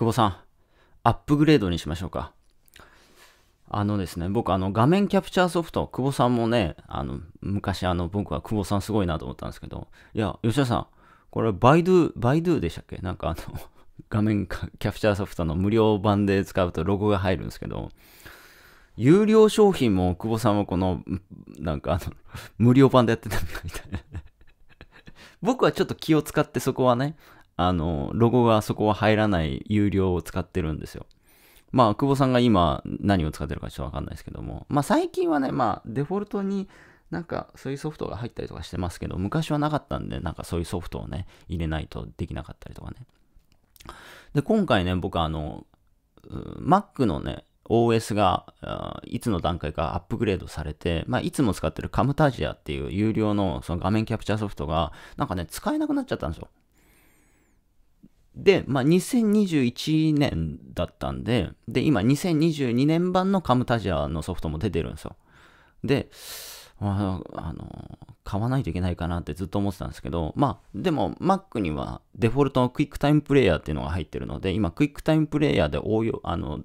久保さん、アップグレードにしましょうか。あのですね、僕、あの、画面キャプチャーソフト、久保さんもね、あの、昔、あの、僕は久保さんすごいなと思ったんですけど、いや、吉田さん、これ、バイドゥ、バイドゥでしたっけなんか、あの、画面キャプチャーソフトの無料版で使うとロゴが入るんですけど、有料商品も久保さんはこの、なんかあの、無料版でやってたみたいな。僕はちょっと気を使ってそこはね、あの、ロゴがそこは入らない有料を使ってるんですよ。まあ、久保さんが今何を使ってるかちょっとわかんないですけども、まあ最近はね、まあデフォルトになんかそういうソフトが入ったりとかしてますけど、昔はなかったんで、なんかそういうソフトをね、入れないとできなかったりとかね。で、今回ね、僕あの、Mac のね、OS がいつの段階かアップグレードされて、まあ、いつも使ってるカムタジアっていう有料のその画面キャプチャーソフトがなんかね使えなくなっちゃったんですよ。で、まあ、2021年だったんで、で、今2022年版のカムタジアのソフトも出てるんですよ。で、まあ、あの、買わないといけないかなってずっと思ってたんですけど、まあ、でも Mac にはデフォルトのクイックタイムプレイヤーっていうのが入ってるので、今クイックタイムプレイヤーで応用、あの、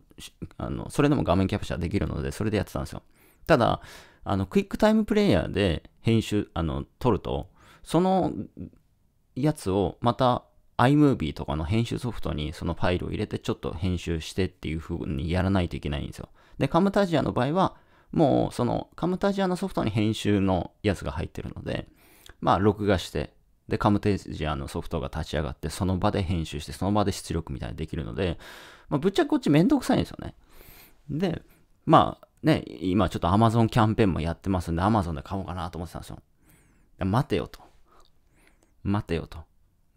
あのそれでも画面キャプチャーできるので、それでやってたんですよ。ただ、あの、クイックタイムプレイヤーで編集、あの、撮ると、そのやつをまた iMovie とかの編集ソフトにそのファイルを入れてちょっと編集してっていう風にやらないといけないんですよ。で、カムタジアの場合は、もうそのカムタジアのソフトに編集のやつが入ってるので、まあ録画して、で、カムタジアのソフトが立ち上がって、その場で編集して、その場で出力みたいにできるので、まあ、ぶっちゃけこっちめんどくさいんですよね。で、まあね、今ちょっと Amazon キャンペーンもやってますんで、Amazon で買おうかなと思ってたんですよ。待てよと。待てよと。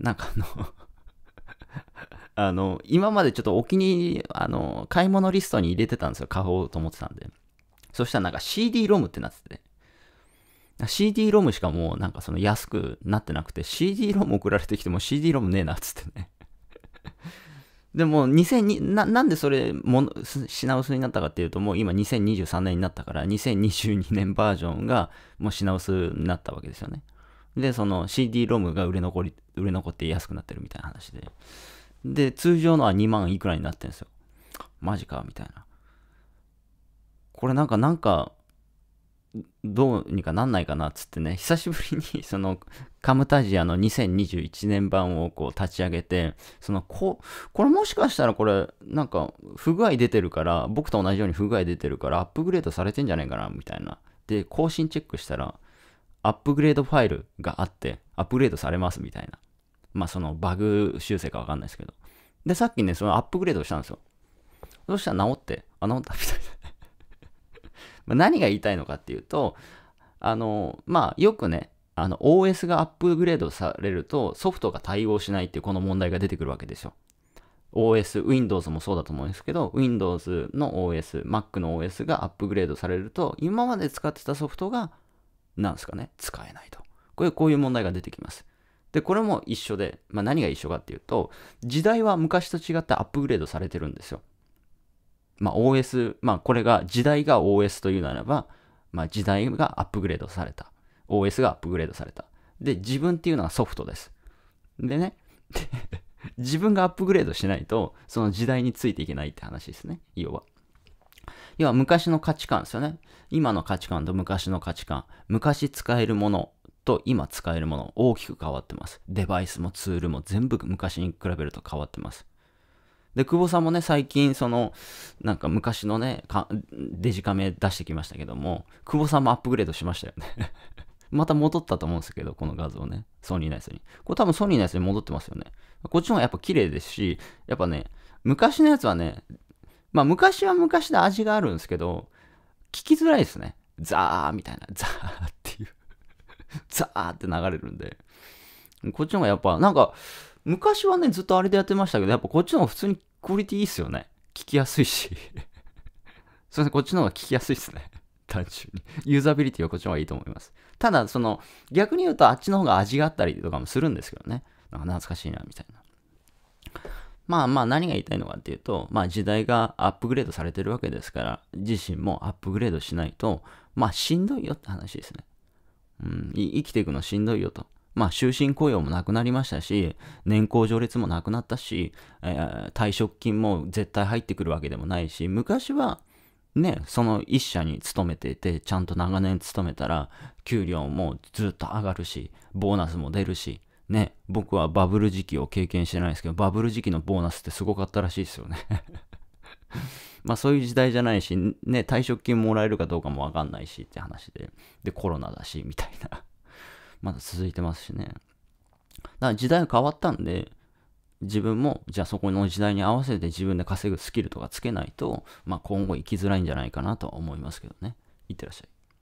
なんかあの あの、今までちょっとお気に入り、あの、買い物リストに入れてたんですよ。買おうと思ってたんで。そしたらなんか CD ロムってなってて、CD ロムしかもうなんかその安くなってなくて、CD ロム送られてきても CD ロムねえなっつってね でも2002な、なんでそれもの、品薄になったかっていうと、もう今2023年になったから、2022年バージョンがもう品薄になったわけですよね。で、その CD ロムが売れ残り、売れ残って安くなってるみたいな話で。で、通常のは2万いくらになってるんですよ。マジかみたいな。これなんか、なんか、どうにかなんないかなっつってね、久しぶりに そのカムタジアの2021年版をこう立ち上げて、そのこ、これもしかしたらこれなんか不具合出てるから、僕と同じように不具合出てるからアップグレードされてんじゃないかなみたいな。で、更新チェックしたら、アップグレードファイルがあって、アップグレードされますみたいな。まあ、そのバグ修正かわかんないですけど。で、さっきね、そのアップグレードしたんですよ。そしたら治って、あ、治ったみたいな。ま何が言いたいのかっていうと、あの、まあ、よくね、あの、OS がアップグレードされると、ソフトが対応しないっていうこの問題が出てくるわけですよ。OS、Windows もそうだと思うんですけど、Windows の OS、Mac の OS がアップグレードされると、今まで使ってたソフトが、なんですかね、使えないと。ここういう問題が出てきます。で、これも一緒で、まあ、何が一緒かっていうと、時代は昔と違ってアップグレードされてるんですよ。まあ、OS、まあ、これが、時代が OS というならば、まあ、時代がアップグレードされた。OS がアップグレードされた。で、自分っていうのはソフトです。でね、自分がアップグレードしないと、その時代についていけないって話ですね、要は。要は昔の価値観ですよね。今の価値観と昔の価値観。昔使えるものと今使えるもの大きく変わってます。デバイスもツールも全部昔に比べると変わってます。で、久保さんもね、最近、その、なんか昔のね、デジカメ出してきましたけども、久保さんもアップグレードしましたよね また戻ったと思うんですけど、この画像ね。ソニーナイスに。これ多分ソニーナイスに戻ってますよね。こっちの方がやっぱ綺麗ですし、やっぱね、昔のやつはね、まあ昔は昔で味があるんですけど、聞きづらいですね。ザーみたいな。ザーって。ザーって流れるんで、こっちの方がやっぱ、なんか、昔はね、ずっとあれでやってましたけど、やっぱこっちの方が普通にクオリティいいっすよね。聞きやすいし。すいません、こっちの方が聞きやすいっすね。単純に。ユーザビリティはこっちの方がいいと思います。ただ、その、逆に言うとあっちの方が味があったりとかもするんですけどね。なんか懐かしいな、みたいな。まあまあ何が言いたいのかっていうと、まあ時代がアップグレードされてるわけですから、自身もアップグレードしないと、まあしんどいよって話ですね。うん、生きていくのしんどいよと。まあ、終身雇用もなくなりましたし、年功序列もなくなったし、えー、退職金も絶対入ってくるわけでもないし、昔は、ね、その一社に勤めていて、ちゃんと長年勤めたら、給料もずっと上がるし、ボーナスも出るし、ね、僕はバブル時期を経験してないですけど、バブル時期のボーナスってすごかったらしいですよねまあそういう時代じゃないし、ね、退職金もらえるかどうかもわかんないしって話で、で、コロナだし、みたいな まだ続いてますしね。だから時代が変わったんで、自分も、じゃあそこの時代に合わせて自分で稼ぐスキルとかつけないと、まあ今後生きづらいんじゃないかなとは思いますけどね。いってらっしゃい。